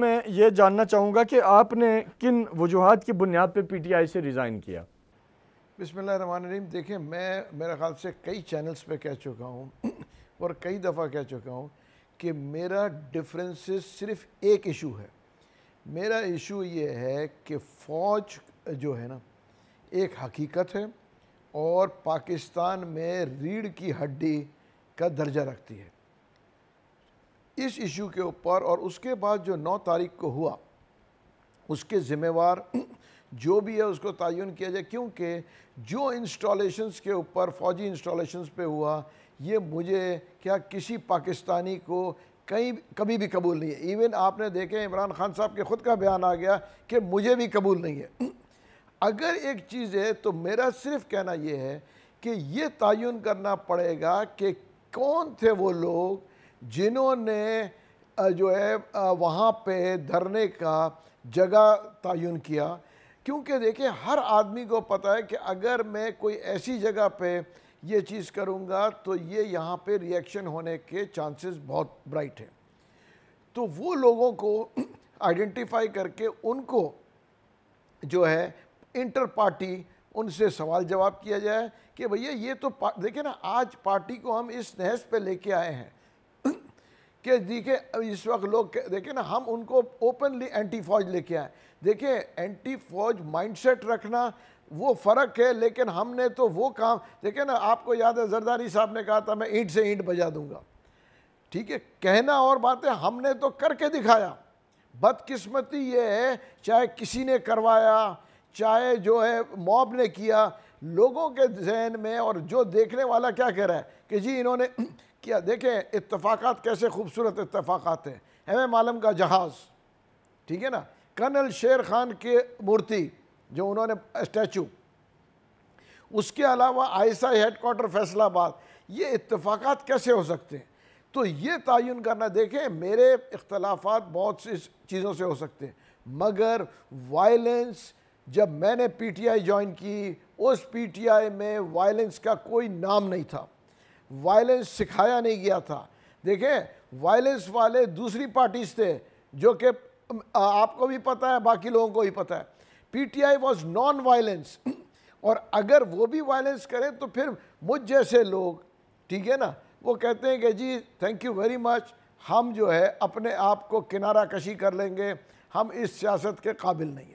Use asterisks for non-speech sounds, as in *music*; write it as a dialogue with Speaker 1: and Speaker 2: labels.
Speaker 1: मैं ये जानना चाहूँगा कि आपने किन वजूहत की बुनियाद पर पी टी आई से रिज़ाइन किया बिसमीम देखें मैं मेरे ख्याल से कई चैनल्स पर कह चुका हूँ *clears throat* और कई दफ़ा कह चुका हूँ कि मेरा डिफरेंसेस सिर्फ एक इशू है मेरा इशू ये है कि फ़ौज जो है ना एक हकीकत है और पाकिस्तान में रीढ़ की हड्डी का दर्जा रखती है इस इशू के ऊपर और उसके बाद जो नौ तारीख को हुआ उसके ज़िम्मेवार *clears throat* जो भी है उसको तयन किया जाए क्योंकि जो इंस्टॉलेशंस के ऊपर फ़ौजी इंस्टॉलेशंस पे हुआ ये मुझे क्या किसी पाकिस्तानी को कहीं कभी भी कबूल नहीं है इवन आपने देखे इमरान खान साहब के ख़ुद का बयान आ गया कि मुझे भी कबूल नहीं है *clears throat* अगर एक चीज़ है तो मेरा सिर्फ कहना यह है कि ये तयन करना पड़ेगा कि कौन थे वो लोग जिन्होंने जो है वहाँ पे धरने का जगह तयन किया क्योंकि देखिए हर आदमी को पता है कि अगर मैं कोई ऐसी जगह पे ये चीज़ करूँगा तो ये यहाँ पे रिएक्शन होने के चांसेस बहुत ब्राइट हैं तो वो लोगों को आइडेंटिफाई *clears throat* करके उनको जो है इंटर पार्टी उनसे सवाल जवाब किया जाए कि भैया ये तो देखिए ना आज पार्टी को हम इस नहस पे लेके आए हैं कि देखिए इस वक्त लोग देखिए ना हम उनको ओपनली एंटी फौज लेके आए देखिए एंटी फौज माइंडसेट रखना वो फ़र्क है लेकिन हमने तो वो काम देखिए ना आपको याद है जरदारी साहब ने कहा था मैं ईंट से ईंट बजा दूंगा ठीक है कहना और बात है हमने तो करके दिखाया बदकिस्मती ये है चाहे किसी ने करवाया चाहे जो है मॉब ने किया लोगों के जहन में और जो देखने वाला क्या कह रहा है कि जी इन्होंने किया देखें इतफाक़ात कैसे खूबसूरत इतफाक़ात हैं एम आलम का जहाज़ ठीक है ना कर्नल शेर खान की मूर्ति जो उन्होंने स्टैचू उसके अलावा आयसा हेड क्वार्टर फैसलाबाद ये इतफाक़ात कैसे हो सकते हैं तो ये तयन करना देखें मेरे इख्लाफा बहुत सी चीज़ों से हो सकते हैं मगर वायलेंस जब मैंने पीटीआई ज्वाइन की उस पीटीआई में वायलेंस का कोई नाम नहीं था वायलेंस सिखाया नहीं गया था देखें वायलेंस वाले दूसरी पार्टीज थे जो कि आपको भी पता है बाकी लोगों को भी पता है पीटीआई वाज नॉन वायलेंस और अगर वो भी वायलेंस करें तो फिर मुझ जैसे लोग ठीक है ना वो कहते हैं कि जी थैंक यू वेरी मच हम जो है अपने आप को किनारा कशी कर लेंगे हम इस सियासत के काबिल नहीं हैं